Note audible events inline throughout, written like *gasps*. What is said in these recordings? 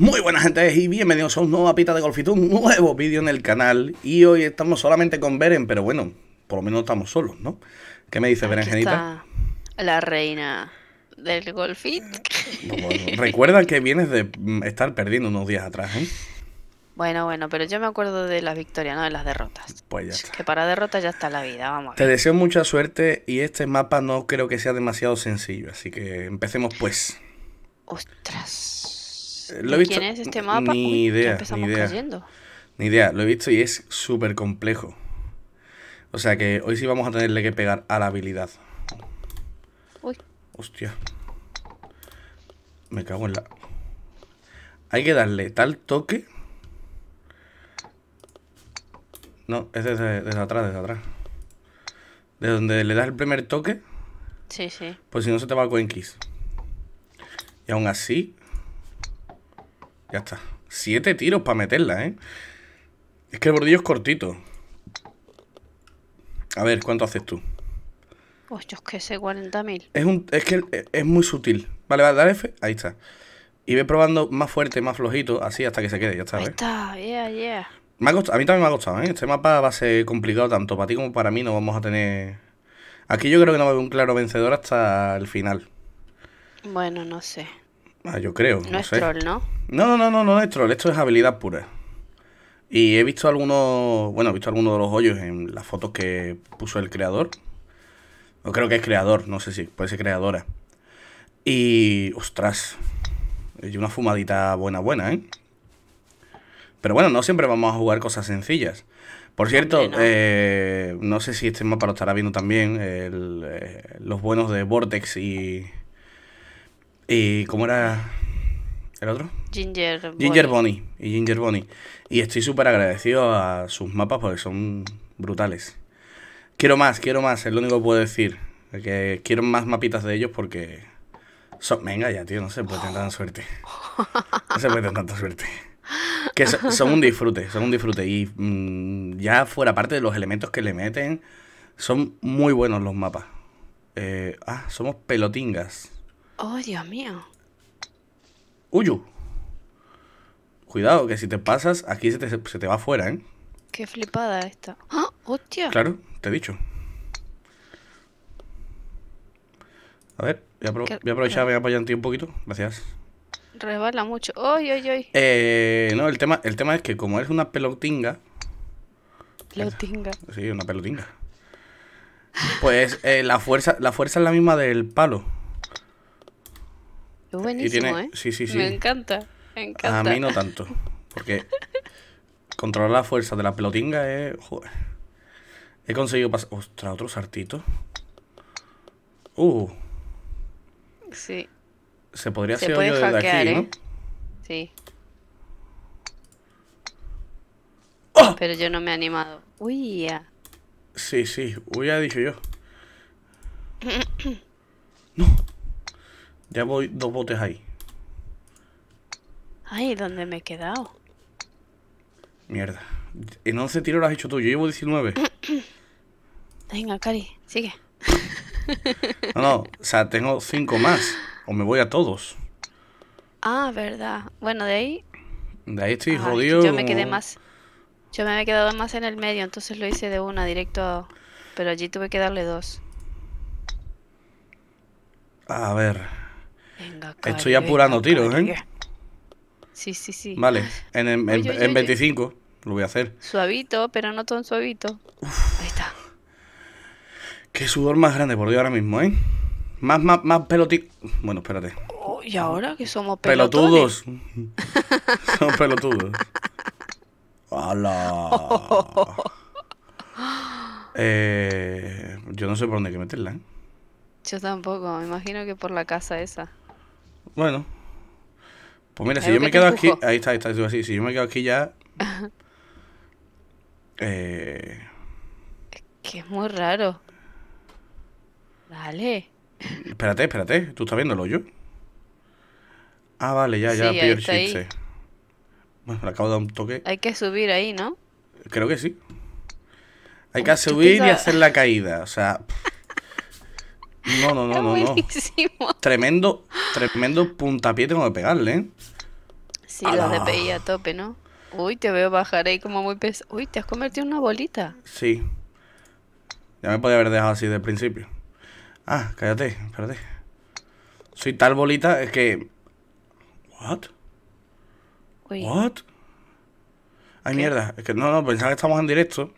Muy buenas gente y bienvenidos a un nuevo apita de golfito, un nuevo vídeo en el canal y hoy estamos solamente con Beren, pero bueno, por lo menos estamos solos, ¿no? ¿Qué me dice Berenjenita? La reina del golfit. recuerda que vienes de mm, estar perdiendo unos días atrás, ¿eh? Bueno, bueno, pero yo me acuerdo de las victorias, no de las derrotas. Pues ya Que para derrotas ya está la vida, vamos. Te deseo mucha suerte y este mapa no creo que sea demasiado sencillo, así que empecemos pues. Ostras. ¿Quién es este mapa? Ni idea. ni idea. Ni idea, lo he visto y es súper complejo. O sea que hoy sí vamos a tenerle que pegar a la habilidad. Uy. Hostia. Me cago en la... Hay que darle tal toque... No, es desde, atrás, desde atrás. De donde le das el primer toque... Sí, sí. Pues si no se te va a Quenkis. Y aún así, ya está. Siete tiros para meterla, ¿eh? Es que el bordillo es cortito. A ver, ¿cuánto haces tú? Pues yo es que sé, 40.000. Es, es que es muy sutil. Vale, vale, dale F. Ahí está. Y ve probando más fuerte, más flojito, así hasta que se quede, ya está. Ahí está, yeah, yeah. a mí también me ha costado, ¿eh? Este mapa va a ser complicado tanto para ti como para mí, no vamos a tener... Aquí yo creo que no va a haber un claro vencedor hasta el final. Bueno, no sé. Ah, yo creo. No, es troll, ¿no? ¿no? No, no, no, es troll. Esto es habilidad pura. Y he visto algunos, bueno, he visto algunos de los hoyos en las fotos que puso el creador. yo creo que es creador, no sé si, puede ser creadora. Y, ostras, y una fumadita buena, buena, ¿eh? Pero bueno, no siempre vamos a jugar cosas sencillas. Por cierto, eh, no. sé si este mapa lo estará viendo también eh, los buenos de Vortex y, ¿Y cómo era el otro? Ginger Bonnie. Y Ginger Y estoy súper agradecido a sus mapas porque son brutales. Quiero más, quiero más, es lo único que puedo decir. Que quiero más mapitas de ellos porque. Venga ya, tío, no se puede tener tanta suerte. No se puede tener tanta suerte. Que son un disfrute, son un disfrute. Y mm, ya fuera parte de los elementos que le meten, son muy buenos los mapas. Eh, ah, somos pelotingas. Oh, Dios mío. Uyu. Cuidado, que si te pasas, aquí se te, va afuera, ¿eh? Qué flipada esta. ¡Ah! ¡Hostia! Claro, te he dicho. A ver, voy a, aprovechar, voy a apoyar en ti un poquito. Gracias. Resbala mucho. ¡Ay, ay, ay! Eh, no, el tema, el tema es que como es una pelotinga. Pelotinga. Sí, una pelotinga. Pues eh, la, fuerza, la fuerza es la misma del palo. Es buenísimo, ¿eh? Sí, sí, sí. Me encanta, me encanta. A mí no tanto, porque controlar la fuerza de la pelotinga es... He conseguido pasar... Ostras, otro sartito. Uh. Sí. Se podría hacer Se hoyo desde aquí, ¿no? ¿eh? Sí. ¡Ah! Pero yo no me he animado. Uy, ya. Sí, sí. Uy, ya he dicho yo. *coughs* no. Ya voy dos botes ahí. Ay, ¿dónde me he quedado? Mierda. En 11 tiros lo has hecho tú, yo llevo 19. *clears throat* Venga, Cari, sigue. *laughs* No, no, o sea, tengo 5 más. O me voy a todos. Ah, verdad. Bueno, de ahí. De ahí estoy jodido. Yo me quedé más. Yo me había quedado más en el medio, entonces lo hice de una directo. Pero allí tuve que darle dos. A ver. Estoy apurando tiros, ¿eh? Sí, sí, sí. Vale, en, en, 25 lo voy a hacer. Suavito, pero no tan suavito. Uf. Ahí está. Qué sudor más grande, por Dios, ahora mismo, ¿eh? Más, más, más pelotito. Bueno, espérate. Oh, ¿Y ahora que somos pelotudos? somos pelotudos. ¡Hala! *laughs* Eh, yo no sé por dónde hay que meterla, ¿eh? Yo tampoco, me imagino que por la casa esa. Bueno. Pues mira, si yo me quedo aquí. Ahí está, ahí está, así. Si yo me quedo aquí ya. Es *laughs* eh, que es muy raro. Vale, Espérate, espérate. ¿Tú estás viendo el hoyo? Ah, vale, ya, ya, sí, Bueno, le acabo de dar un toque. Hay que subir ahí, ¿no? Creo que sí. Hay que subir y hacer la caída. O sea. *laughs* No, no, no, no, Tremendo, tremendo puntapié tengo que pegarle, ¿eh? Sí, los DPI ah. a tope, ¿no? Uy, te veo bajar ahí como muy pesado. Uy, te has convertido en una bolita. Sí. Ya me podía haber dejado así de principio. Ah, cállate, espérate. Soy tal bolita es que... What? What? Ay, mierda. Es que no, no, pensaba que estamos en directo.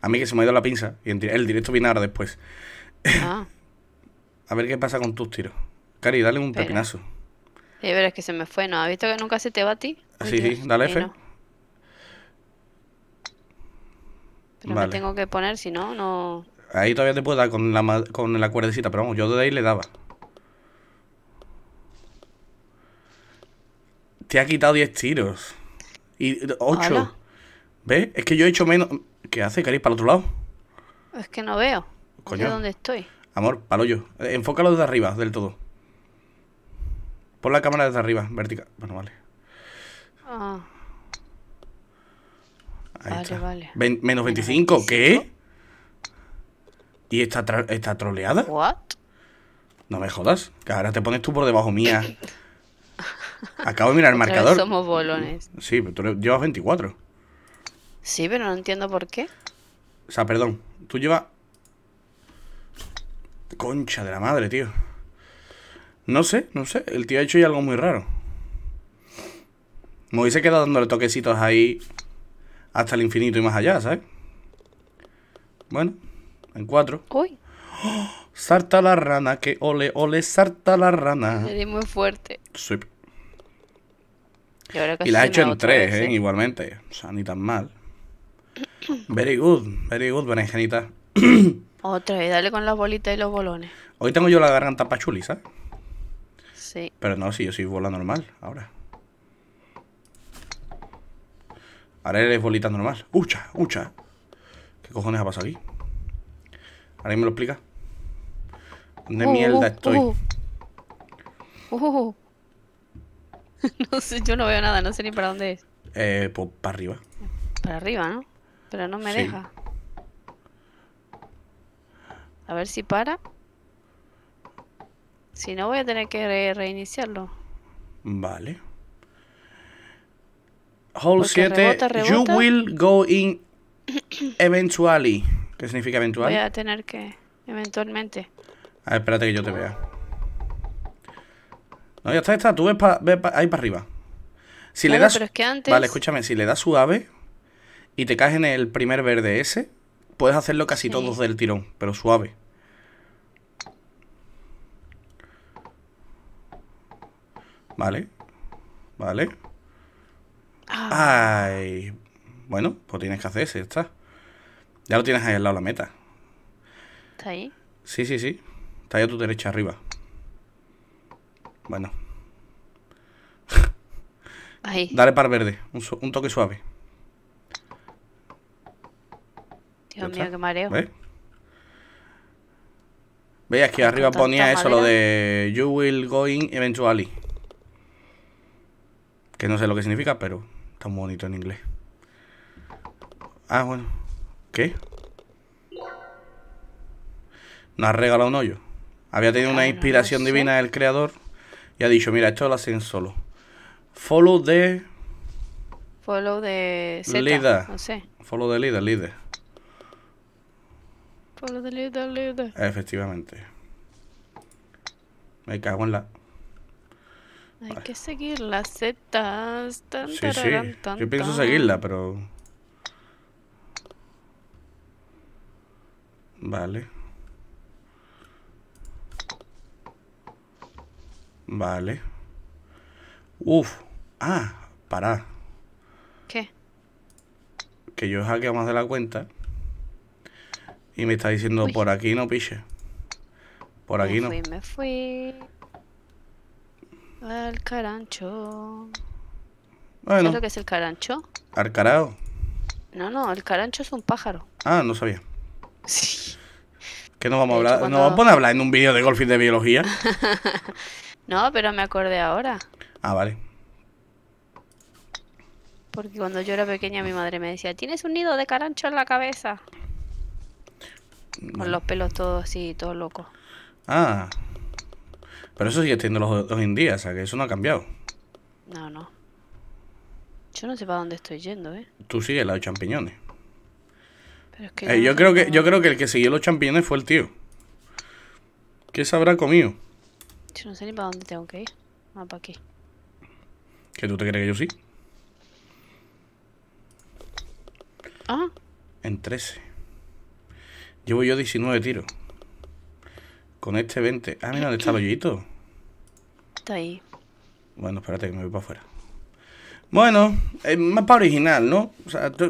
A mí que se me ha ido la pinza. Y el directo viene ahora después. Ah. *laughs* A ver qué pasa con tus tiros. Cari, dale un pepinazo. Sí, pero es que se me fue, ¿no? ¿Has visto que nunca se te va a ti? Ah, sí, sí, dale F. Pero me tengo que poner, si no, no... Ahí todavía te puedo dar con la, con la cuerdecita, pero vamos, yo de ahí le daba. Te ha quitado 10 tiros. Y 8. ¿Ves? Es que yo he hecho menos... ¿Qué hace, Cari? ¿Para el otro lado? Es que no veo. Coño. dónde estoy? Amor, palo yo. Eh, enfócalo desde arriba, del todo. Pon la cámara desde arriba, vertical. Bueno, vale. Ah. vale, vale. menos 25, ¿qué? ¿Y está troleada? ¿What? No me jodas, que ahora te pones tú por debajo mía. Acabo de mirar el marcador. Somos bolones. Sí, pero tú llevas 24. Sí, pero no entiendo por qué. O sea, perdón, tú llevas Concha de la madre, tío. No sé, no sé. El tío ha hecho algo muy raro. Me hubiese quedado dándole toquecitos ahí hasta el infinito y más allá, ¿sabes? Bueno, en cuatro. Uy. Sarta la rana, que ole, ole, sarta la rana. Le di muy fuerte. Y la ha hecho en tres, ¿eh? igualmente. O sea, ni tan mal. Very good, very good, buena ingenita. *clears throat* Otra vez, dale con las bolitas y los bolones. Hoy tengo yo la garganta pachuliza Sí. Pero no, si yo soy bola normal ahora. Ahora eres bolita normal. ¡Ucha! ¡Ucha! ¿Qué cojones ha pasado aquí? ¿Alguien me lo explica? ¿Dónde uh, mierda uh, estoy? Uh, uh. *laughs* no sé, yo no veo nada, no sé ni para dónde es. Eh, pues para arriba. Para arriba, ¿no? Pero no me deja. A ver si para. Si no, voy a tener que reiniciarlo. Vale. Hole 7. You will go in eventually. ¿Qué significa eventual? Voy a tener que. Eventualmente. A ver, espérate que yo te vea. No, ya está, ya Tú ves, pa, ahí para arriba. Si le das. Pero que Vale, escúchame. Si le das suave y te caes en el primer verde ese, puedes hacerlo casi todos del tirón, pero suave. Vale. Vale. Ah. Ay. Bueno, pues tienes que hacer ese, está. Ya lo tienes ahí al lado la meta. ¿Está ahí? Sí, sí, sí. Está ahí a tu derecha arriba. Bueno. Ahí. Dale par verde, un toque suave. Dios mío, qué mareo. ¿Ves? que arriba ponía eso, lo de You will go in eventually. Que no sé lo que significa, pero está muy bonito en inglés. Ah, bueno. ¿Qué? Nos ha regalado un hoyo. Había tenido una inspiración divina del creador y ha dicho, mira, esto lo hacen solo. Follow de... Follow de... No sé. Follow the leader, líder. Efectivamente. Me cago en la. Hay que seguir las setas Tan, sí, sí. Yo pienso seguirla, pero. Vale. Vale. Uf. Ah, pará. ¿Qué? Que yo hackeo más de la cuenta. Y me está diciendo, por aquí no, piche. Por aquí no. Fui, me fui. Al carancho. Bueno. ¿Qué es lo que es el carancho? Al No, no, el carancho es un pájaro. Ah, no sabía. Sí. ¿Qué nos vamos a hablar? vamos a poner a hablar en un vídeo de golfing de biología? *laughs* no, pero me acordé ahora. Ah, vale. Porque cuando yo era pequeña mi madre me decía, tienes un nido de carancho en la cabeza. Con los pelos todos así, todo loco. Ah. Pero eso sigue teniendo los hoy en día, o sea, que eso no ha cambiado. No, no. Yo no sé para dónde estoy yendo, ¿eh? Tú sigues los champiñones. Pero es que eh, yo, creo que, yo creo que el que siguió los champiñones fue el tío. ¿Qué se habrá comido? Yo no sé ni para dónde tengo que ir. Ah, para aquí. ¿Que tú te crees que yo sí? Ah. En 13. Llevo yo 19 tiros. Con este 20. Ah, mira, ¿dónde está el hoyito? Está ahí. Bueno, espérate que me voy para afuera. Bueno, el mapa original, ¿no?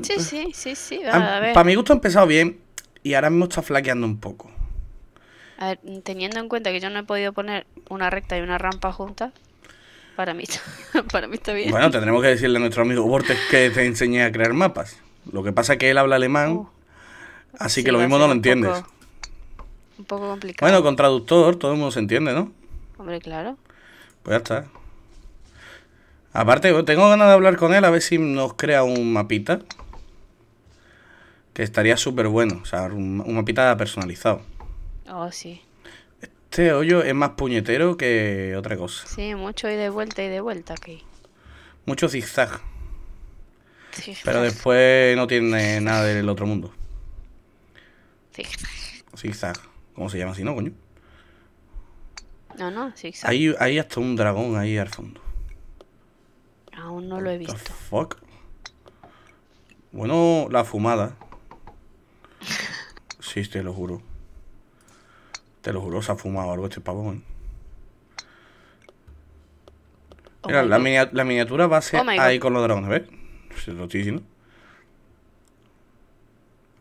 sí, sí, sí, sí. Para mi gusto ha empezado bien y ahora mismo está flaqueando un poco. A ver, teniendo en cuenta que yo no he podido poner una recta y una rampa juntas, para mí, está, *laughs* para mí bien. Bueno, tendremos que decirle a nuestro amigo Bortes que te enseñé a crear mapas. Lo que pasa es que él habla alemán. Oh. Así que lo mismo no lo entiendes. un poco complicado. Bueno, con traductor todo el mundo se entiende, ¿no? Hombre, claro. Pues ya está. Aparte, pues, tengo ganas de hablar con él a ver si nos crea un mapita. Que estaría súper bueno. O sea, un, mapita personalizado. Oh, sí. Este hoyo es más puñetero que otra cosa. Sí, mucho y de vuelta y de vuelta aquí. Mucho zigzag. Pero después no tiene nada del otro mundo. Zigzag. Zigzag. ¿Cómo se llama así, no, coño? No, no, zigzag. Hay, hay hasta un dragón ahí al fondo. Aún no lo he visto. The fuck? Bueno, la fumada. *laughs* Sí, te lo juro. Te lo juro, se ha fumado algo este pavón. Mira, oh la, la, miniatura va a ser oh ahí con los dragones, ¿ves? Se lo estoy diciendo.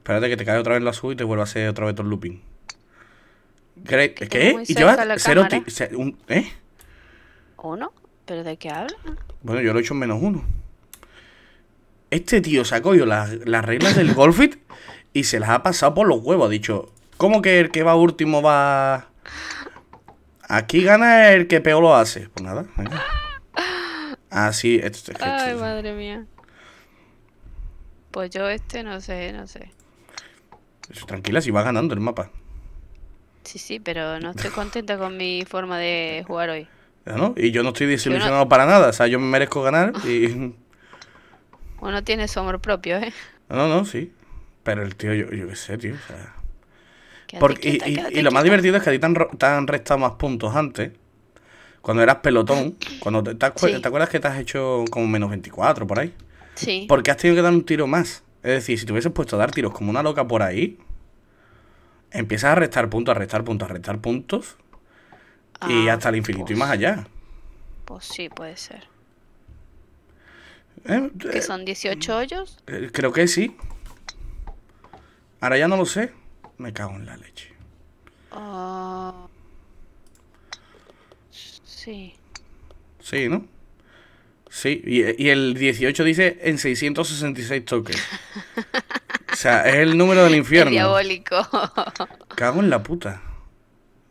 Espérate que te cae otra vez la sub y te vuelva a hacer otra vez todo el looping. ¿Qué? ¿Y llevas cero ¿Eh? ¿Uno? ¿Pero de qué habla? Bueno, yo lo he hecho en menos uno. Este tío sacó yo las, reglas del golfit y se las ha pasado por los huevos. Ha dicho, ¿cómo que el que va último va...? Aquí gana el que peor lo hace. Pues nada, Ah, sí. esto Ay, madre mía. Pues yo este no sé, no sé. Pues, Tranquila, si va ganando el mapa. Sí, sí, pero no estoy contenta con mi forma de jugar hoy. Y yo no estoy desilusionado para nada. O sea, yo me merezco ganar y... Uno *laughs* tiene su amor propio, ¿eh? No, no, sí. Pero el tío, yo, qué sé, tío. y, lo más divertido es que a ti te han, restado más puntos antes. Cuando eras pelotón. cuando te, te, acuerdas que te has hecho como menos 24 por ahí? Sí. Porque has tenido que dar un tiro más. Es decir, si te hubieses puesto a dar tiros como una loca por ahí, empiezas a restar puntos, a restar puntos, a restar puntos. y ah, hasta el infinito y pues más allá. Pues sí, puede ser. Eh, ¿Qué eh, son 18 hoyos? Eh, creo que sí. Ahora ya no lo sé. Me cago en la leche. Ah, sí. Sí, ¿no? Sí, y, el 18 dice en 666 toques. O sea, es el número del *laughs* infierno. diabólico. Cago en la puta.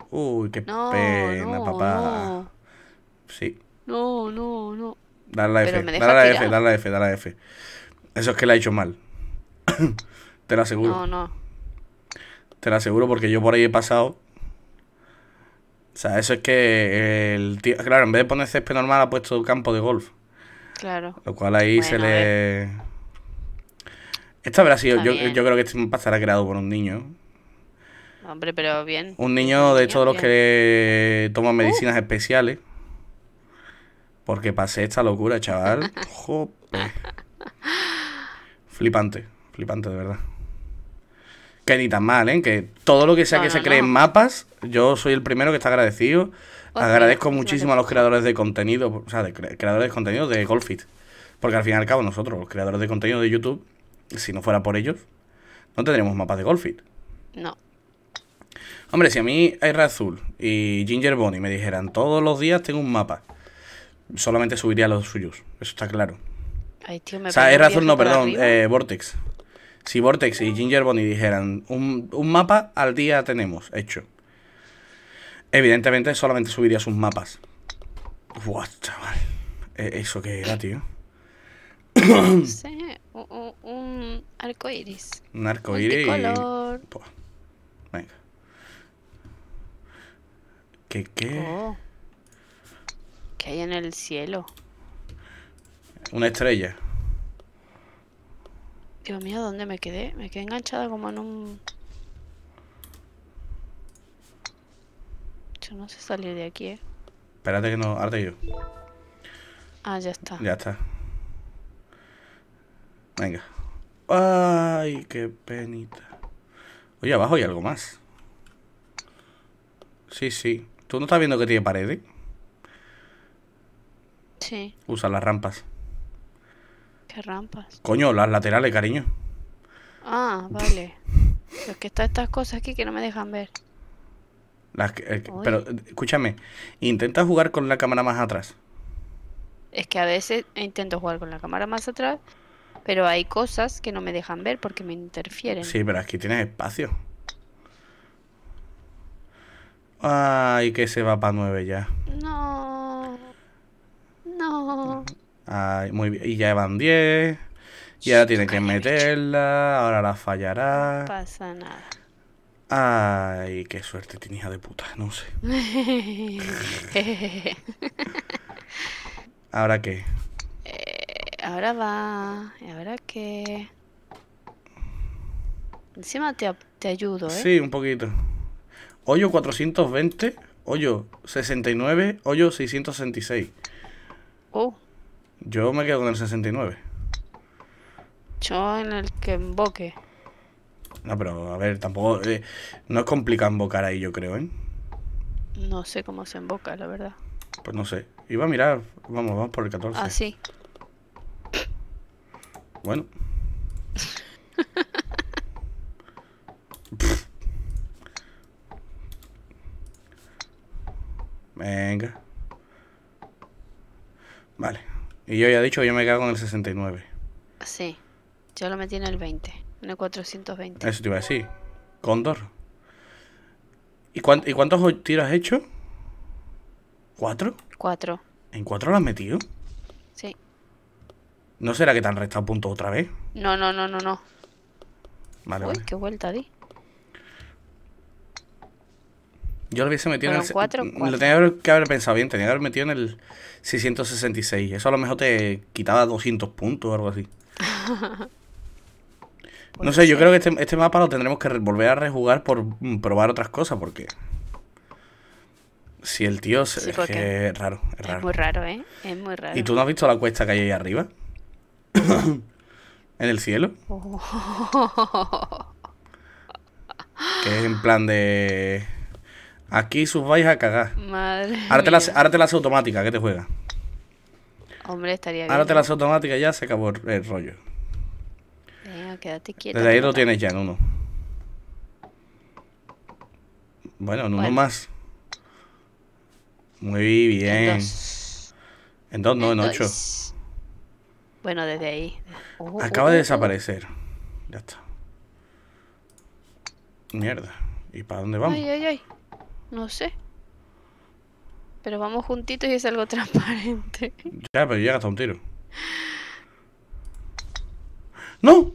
Uy, qué pena, papá. Sí. No, no, no. Dale la F, dale la F, dale la F, dale F. Eso es que la ha hecho mal. *coughs* Te lo aseguro. No, no. Te lo aseguro porque yo por ahí he pasado. O sea, eso es que el tío. Claro, en vez de poner césped normal ha puesto campo de golf. Claro. Lo cual ahí se le. Esto habrá sido. Yo, yo, creo que este pasará creado por un niño. Hombre, pero bien. Un niño de todos los que toman uh. medicinas especiales. Porque pasé esta locura, chaval. *laughs* flipante, flipante de verdad. Que ni tan mal, ¿eh? Que todo lo que sea que se cree en mapas, yo soy el primero que está agradecido. Agradezco muchísimo a los creadores de contenido, o sea, de creadores de contenido de Golfit. Porque al fin y al cabo, nosotros, los creadores de contenido de YouTube, si no fuera por ellos, no tendríamos mapas de Golfit. No. Hombre, si a mí Airazul Azul y Ginger Bonnie me dijeran todos los días tengo un mapa, solamente subiría los suyos. Eso está claro. o sea, no, perdón, eh, Vortex. Si Vortex y Ginger Bonnie dijeran un, un mapa al día tenemos hecho Evidentemente solamente subiría sus mapas. What, chaval. E, ¿Eso qué era, tío? No sé, un, arco iris. Un arco iris. Venga. ¿Qué qué? Oh. ¿Qué hay en el cielo? Una estrella. Dios mío, ¿dónde me quedé? Me quedé enganchada como en un... no se salir de aquí, eh. Espérate que no, arte yo. Ah, ya está. Ya está. Venga. Ay, qué penita. Oye, abajo hay algo más. Sí, sí. ¿Tú no estás viendo que tiene paredes? Sí. Usa las rampas. ¿Qué rampas? Coño, las laterales, cariño. Ah, vale. Pero es que están estas cosas aquí que no me dejan ver. Eh, pero escúchame, intenta jugar con la cámara más atrás. Es que a veces intento jugar con la cámara más atrás, pero hay cosas que no me dejan ver porque me interfieren. Sí, pero aquí tienes espacio. Ay, que se va para 9 ya. No. No. Ay, muy bien. Y ya van 10. ya tiene que meterla. Ahora la fallará. No pasa nada. Ay, qué suerte tenía de puta, no sé. *laughs* ¿Ahora qué? Eh, ahora va. ahora qué? Encima te, te ayudo, ¿eh? Sí, un poquito. Hoyo 420, hoyo 69, hoyo 666. Oh. Uh. Yo me quedo con el 69. Yo en el que emboque. No, pero a ver, tampoco. Eh, no es complicado embocar ahí, yo creo, ¿eh? No sé cómo se emboca, la verdad. Pues no sé. Iba a mirar. Vamos, vamos por el 14. Ah, sí. Bueno. *laughs* Venga. Vale. Y yo ya he dicho, yo me cago en el 69. Sí. Yo lo metí en el 20. En 420. Eso te iba a decir. Cóndor. ¿Y, cuántos tiros has hecho? ¿Cuatro? Cuatro. ¿En cuatro lo has metido? Sí. ¿No será que te han restado puntos otra vez? No, no, no, no, no. Vale, Uy, qué vuelta di. Yo lo hubiese metido en el... Lo mm, tenía que haber pensado bien, tenía que haber metido en el 666. Eso a lo mejor te quitaba 200 puntos o algo así. *laughs* Pues no sé, yo creo que este, este, mapa lo tendremos que volver a rejugar por probar otras cosas, porque... Si el tío se, es raro, es raro. Es muy raro, ¿eh? Es muy raro. ¿Y tú no has visto la cuesta que hay ahí arriba? *coughs* ¿En el cielo? Oh. Que es en plan de... Aquí sus vais a cagar. Madre ahora, te la, ahora te la hace automática, que te juega. Hombre, estaría bien. Ahora te la ¿eh? hace automática ya se acabó el rollo quédate Desde ahí lo tienes ya en uno. Bueno, en uno más. Muy bien. En dos. no, en, ocho. Bueno, desde ahí. Uh, uh, Acaba de uh, desaparecer. Ya está. Mierda. ¿Y para dónde vamos? Ay, ay, ay. No sé. Pero vamos juntitos y es algo *laughs* transparente. Ya, pero llega hasta un tiro. ¡No!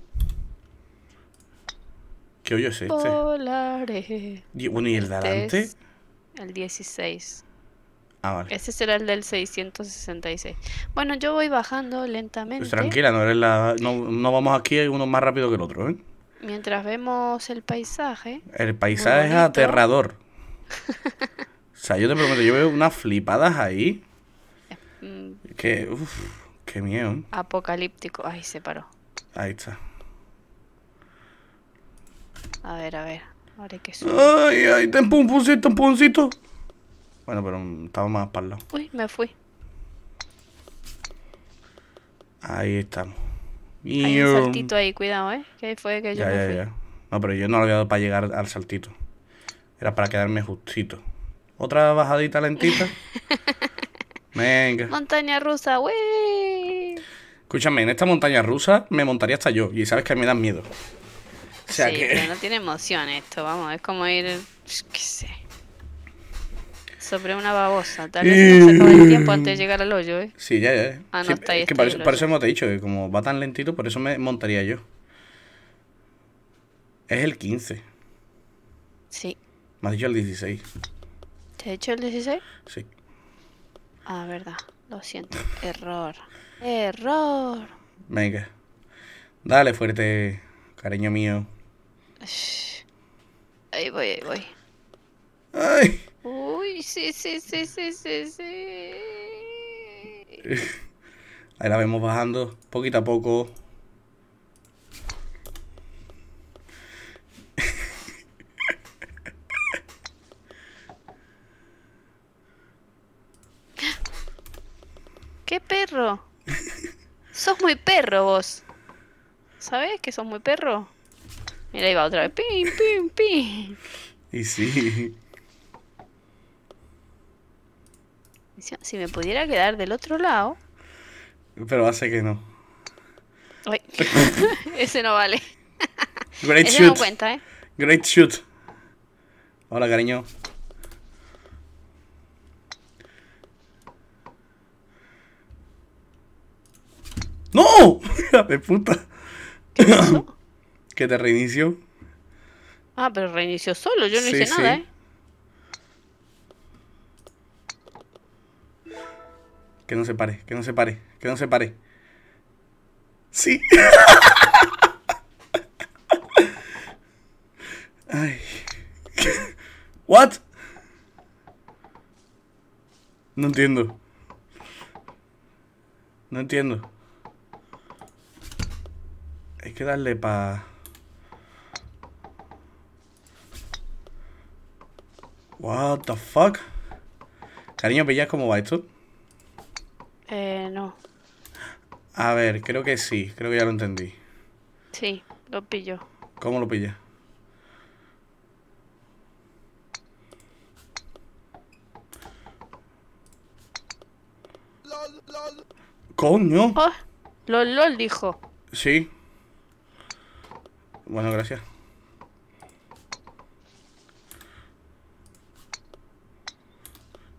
¿Qué hoyo es este? Volaré. Y, bueno, ¿y el de este adelante? el 16. Ah, vale. Este será el del 666. Bueno, yo voy bajando lentamente. Pues tranquila, no, no, vamos aquí uno más rápido que el otro. ¿eh? Mientras vemos el paisaje. El paisaje es aterrador. *laughs* o sea, yo te prometo, yo veo unas flipadas ahí. Mm, que, qué miedo. Apocalíptico. Ahí se paró. Ahí está. A ver, a ver. Ahora hay que subir. Ay, ay, tamponcito, tamponcito. Bueno, pero estaba más para el lado. Uy, me fui. Ahí estamos. Hay un saltito ahí, cuidado, ¿eh? Que fue que yo ya, me ya, fui. Ya. No, pero yo no lo había dado para llegar al saltito. Era para quedarme justito. Otra bajadita lentita. *laughs* Venga. Montaña rusa, wey. Escúchame, en esta montaña rusa me montaría hasta yo. Y sabes que me dan miedo sí, pero *laughs* no tiene emoción esto, vamos, es como ir, qué sé, sobre una babosa, tal vez no se tome el tiempo antes de llegar al hoyo, ¿eh? Sí, ya, ya. Ah, no, está ahí que por eso hemos te dicho, que como va tan lentito, por eso me montaría yo. Es el 15. Sí. Me has dicho el 16. ¿Te he dicho el 16? Sí. Ah, verdad. Lo siento. Error. Error. Venga. Dale fuerte, cariño mío. Ahí voy, ahí voy. ¡Ay! Uy, sí, sí, sí, sí, sí, sí. Ahí la vemos bajando, poquito a poco. ¡Qué perro! sos muy perro vos. ¿Sabés que sos muy perro? Mira, ahí va otra vez. Pim, pim, pim. *laughs* Y sí. Si me pudiera quedar del otro lado. Pero hace que no. Uy *laughs* ese no vale. *laughs* Great shoot. No cuenta, ¿eh? Great shoot. Hola, cariño. ¡No! ¡Hija de puta! ¿Qué que te reinició. Ah, pero reinició solo, yo no hice nada, ¿eh? Que no se pare, que no se pare, que no se pare. Sí. *laughs* Ay. What? No entiendo. No entiendo. Hay que darle para... What the fuck? Cariño, ¿pillas cómo va esto? Eh, no. A ver, creo que sí. Creo que ya lo entendí. Sí, lo pillo. ¿Cómo lo pillas? ¡Coño! Lo oh, LOL, LOL dijo. Sí. Bueno, gracias.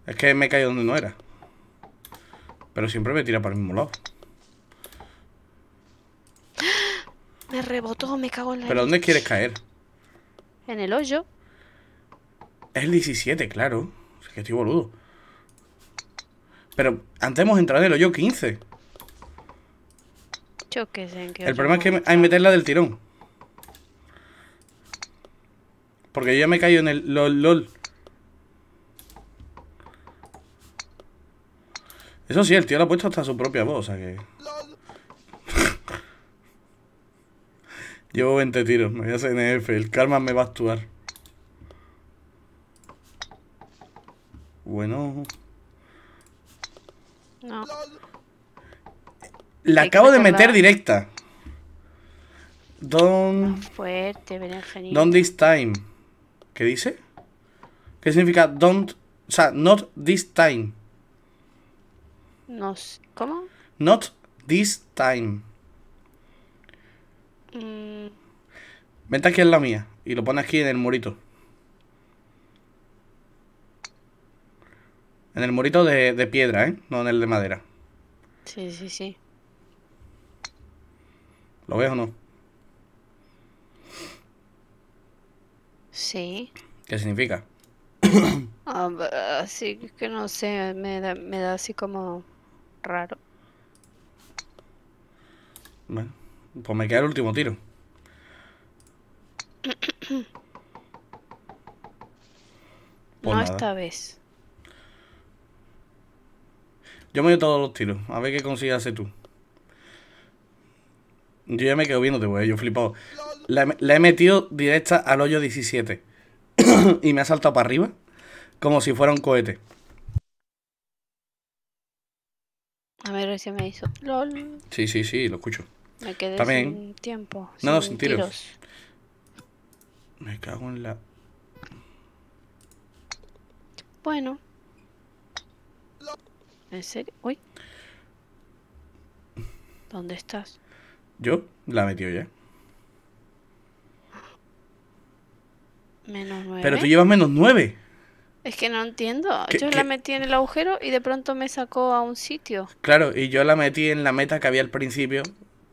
Es que me he caído donde no era. Pero siempre me tira para el mismo lado. *gasps* Me rebotó, me cago en la... ¿Pero dónde quieres caer? En el hoyo. Es el 17, claro. Es que estoy boludo. Pero antes hemos entrado en el hoyo 15. Yo El problema es que hay que meterla del tirón. Porque yo ya me he caído en el LOL. Eso sí, el tío lo ha puesto hasta su propia voz, o sea que... *laughs* Llevo 20 tiros, me voy a hacer NF, el karma me va a actuar. Bueno... No. La acabo de meter directa. Don... Fuerte, Don't this time. ¿Qué dice? ¿Qué significa don't... O sea, not this time. No sé. ¿Cómo? Not this time. Mm. Vente aquí en la mía y lo pones aquí en el murito. En el murito de, de piedra, ¿eh? No en el de madera. Sí, sí, sí. ¿Lo ves o no? Sí. ¿Qué significa? Así ah, que no sé, me me da así como raro. Bueno, pues me queda el último tiro. *clears throat* Pues no esta vez. Yo me doy todos los tiros. A ver qué consigues hacer tú. Yo ya me quedo viéndote, güey. Yo flipado. La, he metido directa al hoyo 17. *clears throat* y me ha saltado para arriba. Como si fuera un cohete. recién me hizo. LOL. Sí, sí, sí, lo escucho. Me quedé También. sin tiempo. No, sin, no, tiros. Me cago en la. Bueno. ¿En serio? Uy. ¿Dónde estás? Yo la metí ya. ¿eh? Menos nueve. Pero tú llevas menos nueve. Es que no entiendo. yo la metí en el agujero y de pronto me sacó a un sitio. Claro, y yo la metí en la meta que había al principio,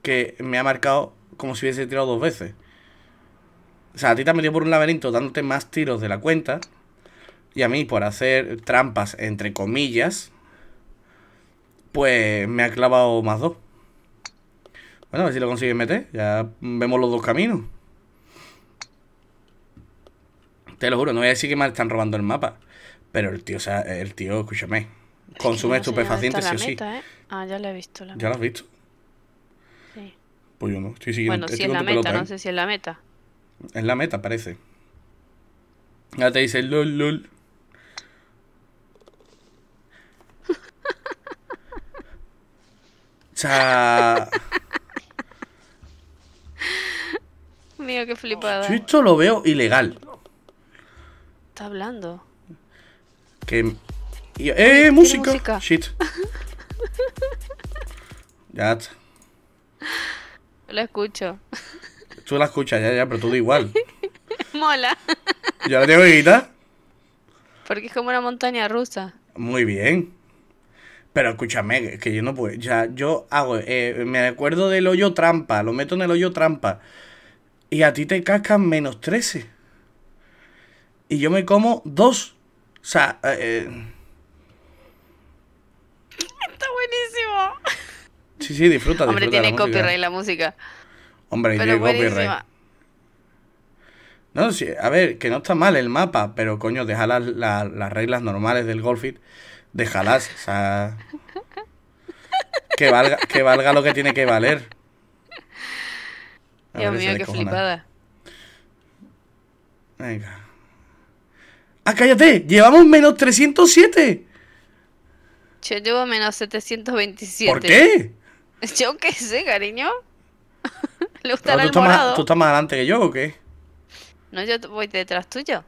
que me ha marcado como si hubiese tirado dos veces. O sea, a ti te ha metido por un laberinto dándote más tiros de la cuenta. Y a mí, por hacer trampas, entre comillas, pues me ha clavado más dos. Bueno, a ver si lo consigues meter. Ya vemos los dos caminos. Te lo juro, no voy a decir que me están robando el mapa. Pero el tío, o sea, el tío, escúchame, consume estupefacientes, sí o sí. ¿eh? Ah, ya lo he visto. La ¿Ya lo has visto? Sí. Pues yo no, estoy siguiendo. Bueno, si es la meta, no sé si es la meta. Es la meta, parece. Ya te dice lol, lol. *laughs* O sea... Mío, qué flipada. esto lo veo ilegal. Está hablando. Que... Em- ¡Eh, música! Shit. *laughs* ya. Lo escucho. Tú la escuchas, ya, ya, pero tú da igual. *laughs* Mola. ¿Ya la tengo Porque es como una montaña rusa. Muy bien. Pero escúchame, que yo no puedo. Ya, yo hago. Eh, me acuerdo del hoyo trampa. Lo meto en el hoyo trampa. Y a ti te cascan menos 13. Y yo me como dos. O sea, eh, eh, Está buenísimo. sí, sí, disfruta, Hombre, tiene copyright la música. Hombre, tiene copyright. No, sí, a ver, que no está mal el mapa, pero coño, deja las, reglas normales del golfit, déjalas, o sea, que valga, que valga lo que tiene que valer. Dios mío, qué flipada. Venga. Ah, cállate, llevamos menos 307. Yo llevo menos 727. ¿Por qué? *laughs* Yo qué sé, cariño. *laughs* Le tú, estás más adelante que yo o qué? No, yo voy detrás tuyo.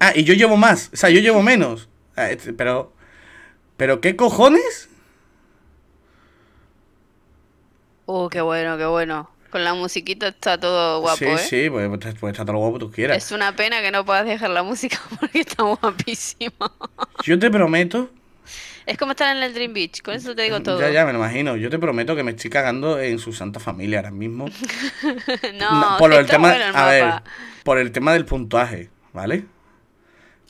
Ah, y yo llevo más. O sea, yo llevo menos. Ah, este, pero. ¿Pero qué cojones? Uh, qué bueno, qué bueno. Con la musiquita está todo guapo. Sí, ¿eh? sí, pues, pues, pues, está todo guapo tú quieras. Es una pena que no puedas dejar la música *laughs* porque está guapísimo. Yo te prometo. Es como estar en el Dream Beach, con eso te digo todo. Ya, ya, me lo imagino. Yo te prometo que me estoy cagando en su santa familia ahora mismo. *laughs* no, no, por el tema, a ver, por el tema del puntaje, ¿vale?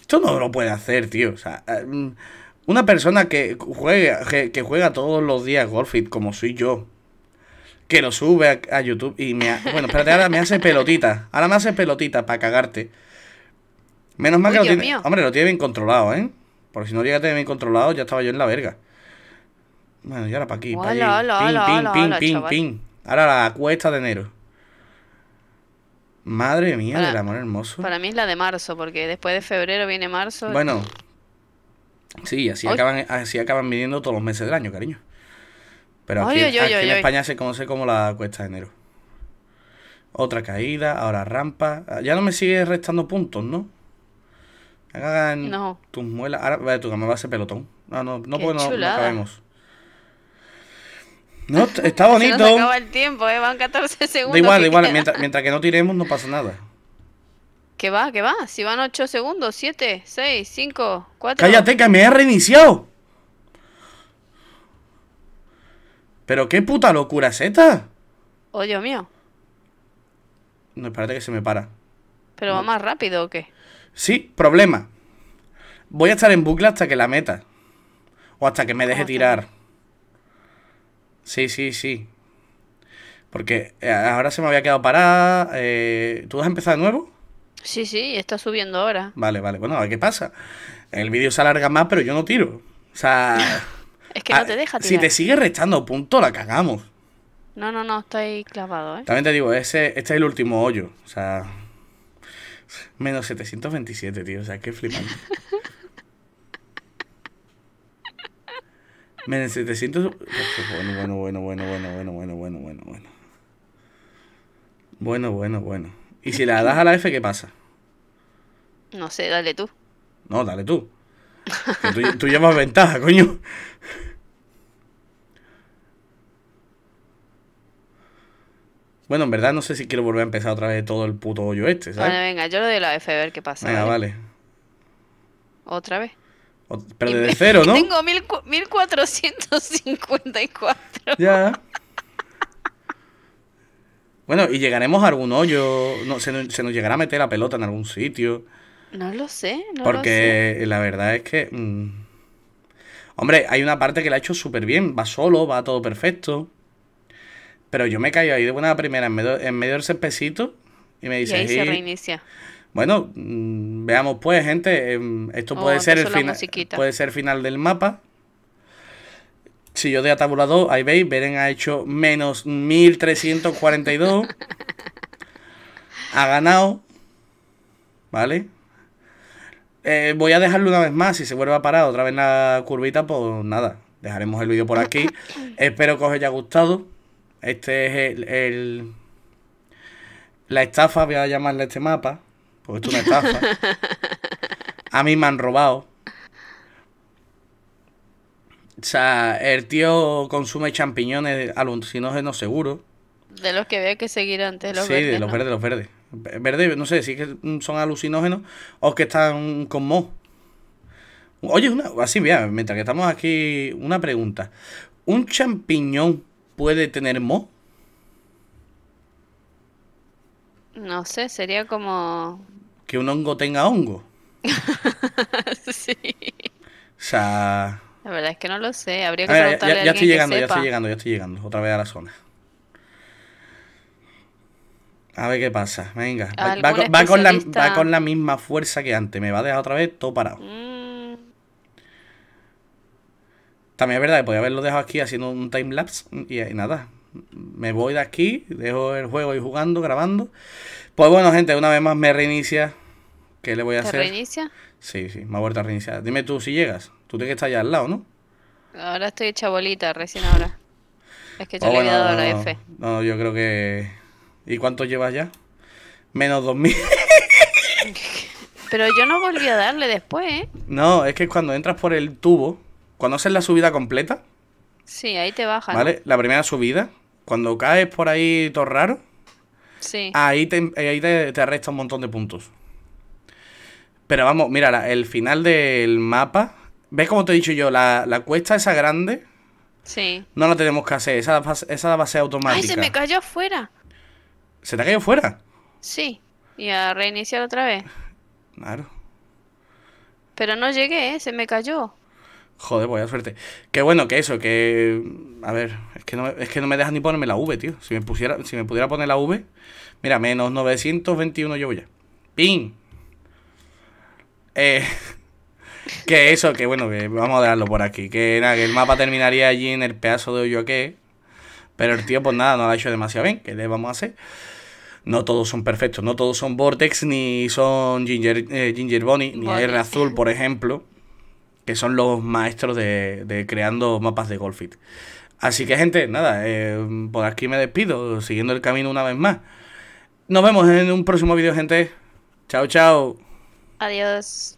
Esto no lo puede hacer, tío. O sea, em, una persona que juega, que, juega todos los días golf, como soy yo, que lo sube a, YouTube y me... bueno, espérate, ahora me hace pelotita. Ahora me hace pelotita para cagarte. Menos mal que lo tiene... Hombre, lo tiene bien controlado, ¿eh? Porque si no llega a tener bien controlado, ya estaba yo en la verga. Bueno, y ahora para aquí, para allí. Pin, pin, pin, pin, pin. Ahora la cuesta de enero. Madre mía, del amor hermoso. Para mí es la de marzo, porque después de febrero viene marzo. Bueno, sí, así acaban, así acaban viniendo todos los meses del año, cariño. Pero aquí, en España se conoce como la cuesta de enero. Otra caída, ahora rampa. Ah, ya no me sigue restando puntos, ¿no? Hagan no. tus muelas. Ahora, tú que me va a hacer pelotón. Ah, no, no, no, no, está *laughs* bonito. Se acaba el tiempo, ¿eh? van 14 segundos. Da igual, igual. Mientras, mientras, que no tiremos, no pasa nada. ¿Qué va? ¿Qué va? Si van 8 segundos, 7, 6, 5, 4. Cállate, que me he reiniciado. ¿Pero qué puta locura es esta? Oh, mío. No, espérate que se me para. ¿Pero va más rápido o qué? Sí, problema. Voy a estar en bucle hasta que la meta. O hasta que me ah, deje tirar. Sí, sí, sí. Porque eh, ahora se me había quedado parada. Eh, ¿Tú has empezado de nuevo? Sí, sí, está subiendo ahora. Vale, vale. Bueno, a ver qué pasa. El vídeo se alarga más, pero yo no tiro. O sea... *laughs* Es que no te deja Si te sigue restando punto, la cagamos. No, no, no, estoy clavado, ¿eh? También te digo, ese, este es el último hoyo. O sea. Menos 727, tío. O sea, qué flipante. Menos 700. Bueno, bueno, bueno, bueno, bueno, bueno, bueno, bueno, bueno. Bueno, bueno, bueno. bueno ¿Y si la das a la F, qué pasa? No sé, dale tú. No, dale tú. tú, tú llevas ventaja, coño. Bueno, en verdad no sé si quiero volver a empezar otra vez todo el puto hoyo este, ¿sabes? Bueno, venga, yo lo doy la F, a ver qué pasa. Venga, vale. ¿Otra vez? pero desde *laughs* cero, ¿no? Tengo 1454. Ya. Bueno, y llegaremos a algún hoyo. se, nos, llegará a meter la pelota en algún sitio. No lo sé, no Porque lo sé. Porque la verdad es que. Mm, hombre, hay una parte que la ha hecho súper bien. Va solo, va todo perfecto. Pero yo me caí ahí de buena primera, en medio, en medio del cepecito, y me dice... que. se reinicia. Bueno, mm, veamos pues, gente, em, esto puede ser el final puede ser final del mapa. Si yo de a tabulador, ahí veis, Beren ha hecho menos 1342. ha ganado. ¿Vale? Eh, voy a dejarlo una vez más. Si se vuelve a parar otra vez la curvita, pues nada. Dejaremos el vídeo por aquí. *laughs* Espero que os haya gustado. Este es el, la estafa, voy a llamarle este mapa, porque es una estafa. *laughs* A mí me han robado. O sea, el tío consume champiñones alucinógenos Seguro De los que había que seguir antes, los verdes. Sí, de los verdes, los verdes. Verde, no sé si son alucinógenos o que están con moho. Oye, así, mira, mientras que estamos aquí, una pregunta. Un champiñón puede tener mo? No sé, sería como... Que un hongo tenga hongo. *laughs* sí. O sea... La verdad es que no lo sé. Habría que preguntarle ya, ya, estoy llegando, ya estoy llegando, ya estoy llegando. Otra vez a la zona. A ver qué pasa. Venga. Va, con la, va, con la, misma fuerza que antes. Me va a dejar otra vez todo parado. Mm, También es verdad que podía haberlo dejado aquí haciendo un time lapse y, nada, me voy de aquí, dejo el juego ahí jugando, grabando. Pues bueno, gente, una vez más me reinicia. ¿Qué le voy a ¿Te hacer? reinicia? Sí, sí, me ha vuelto a reiniciar. Dime tú si llegas. Tú tienes que estar allá al lado, ¿no? Ahora estoy hecha bolita, recién ahora. Es que yo le había dado la F. No, yo creo que. ¿Y cuánto llevas ya? Menos 2000. *laughs* Pero yo no volví a darle después, ¿eh? No, es que cuando entras por el tubo, haces la subida completa? Sí, ahí te baja. ¿Vale? La primera subida. Cuando caes por ahí todo raro. Sí. Ahí te, ahí un montón de puntos. Pero vamos, mira, el final del mapa. ¿Ves como te he dicho yo? La, cuesta esa grande. Sí. No la tenemos que hacer. Esa, esa va a ser automática. ¡Ay, se me cayó afuera! ¿Se te cayó afuera? Sí. Y a reiniciar otra vez. Claro. Pero no llegué, ¿eh? se me cayó. Joder, voy pues a suerte. Qué bueno, que eso, que. A ver, es que no, es que no me dejan ni ponerme la V, tío. Si me, pusiera, si me pudiera poner la V, mira, menos 921 llevo ya. ¡Pin! Eh, *laughs* que eso, que bueno, que vamos a dejarlo por aquí. Que nada, que el mapa terminaría allí en el pedazo de que Pero el tío, pues nada, no ha hecho demasiado bien. ¿Qué le vamos a hacer? no todos son perfectos, no todos son Vortex, ni son Ginger, eh, Bunny, Ginger Bonnie, ni R Azul, por ejemplo que son los maestros de, creando mapas de Golfit. Así que gente, nada, eh, por aquí me despido, siguiendo el camino una vez más. Nos vemos en un próximo vídeo, gente. Chao, chao. Adiós.